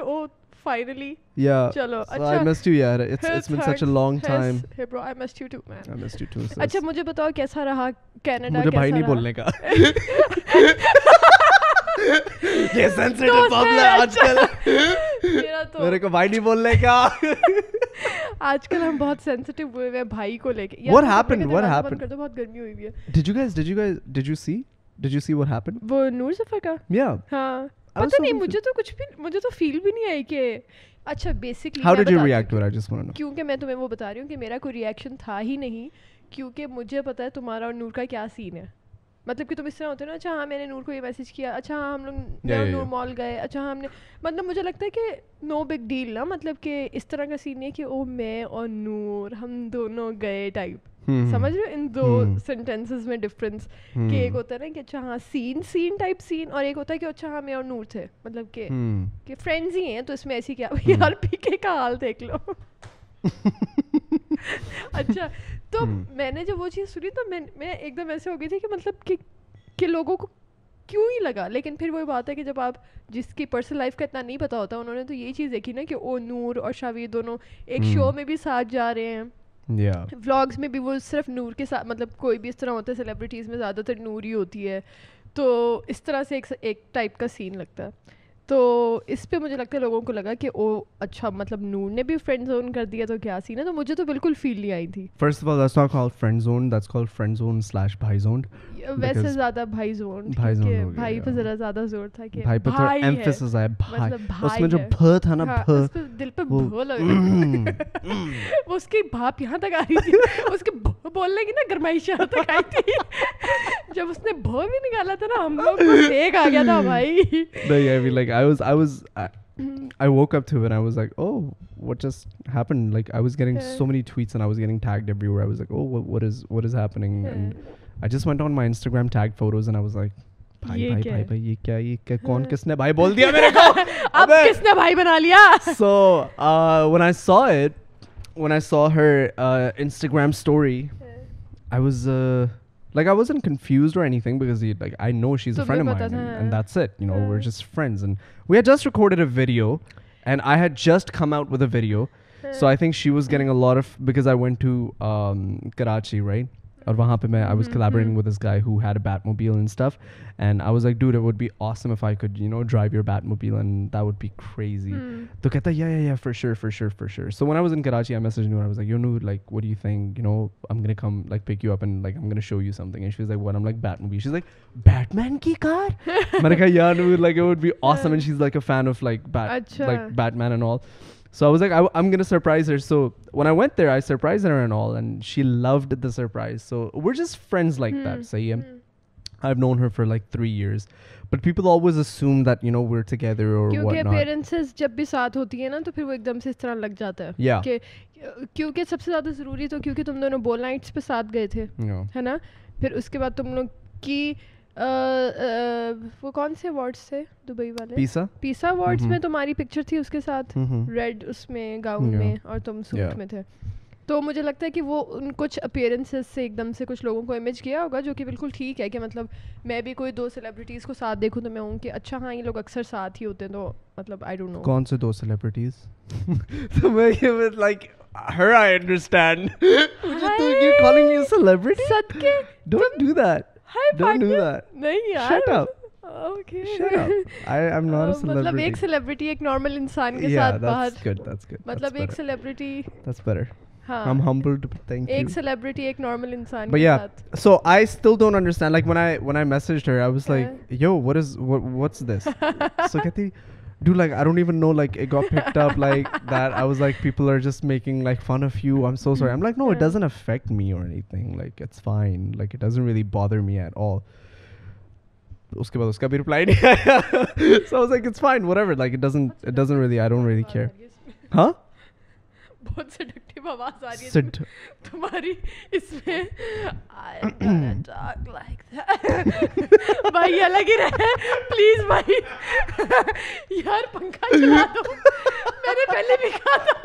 oh finally yeah so I अच्छा। missed you it's it's been such a long time hey bro I missed you too man I missed you too sis. अच्छा, मुझे बताओ कैसा रहा Canada मुझे भाई ये सेंसिटिव अच्छा। आजकल तो- मेरे को भाई नहीं बोलने का आजकल हम बहुत सेंसिटिव हुए हैं भाई को लेके व्हाट हैपेंड व्हाट हैपेंड कर दो बहुत गर्मी हुई हुई है did you guys did you guys did you see did you see what happened वो नूर सफर का या हां पता नहीं मुझे तो कुछ भी मुझे तो फील भी नहीं आई कि अच्छा basically how did you react to I just want to know क्योंकि मैं तुम्हें वो बता रही हूँ कि मेरा कोई रिएक्शन था ही नहीं क्योंकि मुझे पता है तुम्हारा और नूर का क्या सीन है मतलब कि तुम इस तरह होते हो ना अच्छा हाँ मैंने नूर को ये मैसेज किया अच्छा हाँ हम लोग नूर मॉल गए अच्छा हाँ, हमने मतलब मुझे लगता है कि नो बिग डील ना मतलब कि इस तरह का सीन है कि ओ मैं और नूर हम दोनों गए टाइप हम्म। समझ रहे हो इन दो सेंटेंसेस हम्म। में डिफरेंस कि हम्म। एक होता है ना कि अच्छा हाँ सीन सीन टाइप सीन और एक होता है कि अच्छा हाँ मैं और नूर थे मतलब के कि फ्रेंड्स ही हैं तो इसमें ऐसी क्या यार पीके का हाल देख लो अच्छा तो मैंने जब वो चीज़ सुनी तो मैं मैं एकदम ऐसे हो गई थी कि मतलब कि कि लोगों को क्यों ही लगा लेकिन फिर वही बात है कि जब आप जिसकी पर्सनल लाइफ का इतना नहीं पता होता उन्होंने तो यही चीज़ देखी ना कि ओ नूर और शावीर दोनों एक शो में भी साथ जा रहे हैं व्लॉग्स में भी वो सिर्फ नूर के साथ मतलब कोई भी इस तरह होता है सेलिब्रिटीज़ में ज़्यादातर नूर ही होती है तो इस तरह से एक एक टाइप का सीन लगता है तो इस पे मुझे लगता है लोगों को लगा कि ओ अच्छा मतलब नूर ने भी फ्रेंड जोन कर दिया तो क्या सीन है तो मुझे तो बिल्कुल फील नहीं आई थी first of all that's not called friend zone that's called friend zone slash भाई जोन वैसे ज्यादा भाई जोन भाई जोन भाई पे जरा ज्यादा जोर था कि भाई पे तो एम्फेसिस आया भाई मतलब उसमें जो भ था ना भ हाँ, उस पे दिल पे भ लग वो उसकी भाप यहां तक आ रही थी उसके बोलने की ना गर्माइश यहां तक आई थी जब उसने भ भी निकाला था ना हम लोग को सेक आ गया था भाई नहीं I we like I was, I was, I, mm-hmm. I woke up to it and I was like, oh, what just happened? Like I was getting yeah. so many tweets and I was getting tagged everywhere. I was like, oh, what, what is, what is happening? Yeah. And I just went on my Instagram tagged photos and I was like, ये क्या ये कौन किसने भाई बोल दिया मेरे को अब किसने भाई बना लिया so uh, when I saw it when I saw her uh, Instagram story I was uh, like I wasn't confused or anything because he like I know she's so a friend of mine and, and, that's it. You know, yeah. we're just friends and we had just recorded a video and I had just come out with a video. So I think she was getting a lot of because I went to um, Karachi, right? और वहाँ पे मैं I was collaborating with this guy who had a Batmobile and stuff and I was like dude it would be awesome if I could you know drive your Batmobile and that would be crazy तो कहता yeah yeah yeah for sure for sure for sure so when I was in Karachi I message Noor I was like you know like what do you think you no I am gonna come like pick you up and like I am gonna show you something and she was like what I am like Batmobile she is like Batman की car मैंने कहा yeah Noor like it would be awesome and she is like a fan of like bat like Batman and all so I was like, I, am gonna surprise her. So when I went there, I surprised her and all, and she loved the surprise. So we're just friends like mm. that, hmm. Sayem. Mm. I've known her for like three years, but people always assume that you know we're together or whatnot. क्योंकि appearances Yeah. भी साथ होती है ना तो फिर वो एकदम से इस तरह लग जाता है. Yeah. कि क्योंकि सबसे ज़्यादा ज़रूरी तो क्योंकि तुम दोनों बोल नाइट्स पे साथ गए थे. Yeah. है ना फिर उसके बाद तुम लोग की वो कौन से अवार्ड्स थे दुबई वाले पीसा पीसा अवार्ड्स में तुम्हारी पिक्चर थी उसके साथ रेड mm-hmm. उसमें गाउन में और तुम सूट में थे तो मुझे लगता है कि वो उन कुछ अपेयरेंसेस से एकदम से कुछ लोगों को इमेज किया होगा जो कि बिल्कुल ठीक है कि मतलब मैं भी कोई दो सेलिब्रिटीज़ को साथ देखूं तो मैं हूँ कि अच्छा हाँ ये लोग अक्सर साथ ही होते हैं तो मतलब आई डोंट नो कौन से दो सेलिब्रिटीज़ तो मैं ये like her I understand. Hi. तो you're calling me a celebrity? Sadke. Don't do that. हाय डोंट डू दैट नहीं यार shut up okay shut up I am not a celebrity मतलब एक सेलिब्रिटी एक नॉर्मल इंसान के साथ बाहर गुड दैट्स गुड मतलब एक celebrity that's better Huh. I'm humbled. Thank एक you. celebrity, ek normal insan. But yeah, saath. so I still don't understand. Like when I when I messaged her, I was yeah. like, "Yo, what is what? What's this?" so Kathy, dude like i don't even know like it got picked up like that i was like people are just making like fun of you i'm so sorry i'm like no it doesn't affect me or anything like it's fine like it doesn't really bother me at all So I was like it's fine, whatever. Like it doesn't it doesn't really. I don't really care. Huh? बहुत seductive आवाज आ रही है तुम्हारी इसमें I like that अलग ही रहे please भाई यार पंखा चला दो मैंने पहले भी कहा था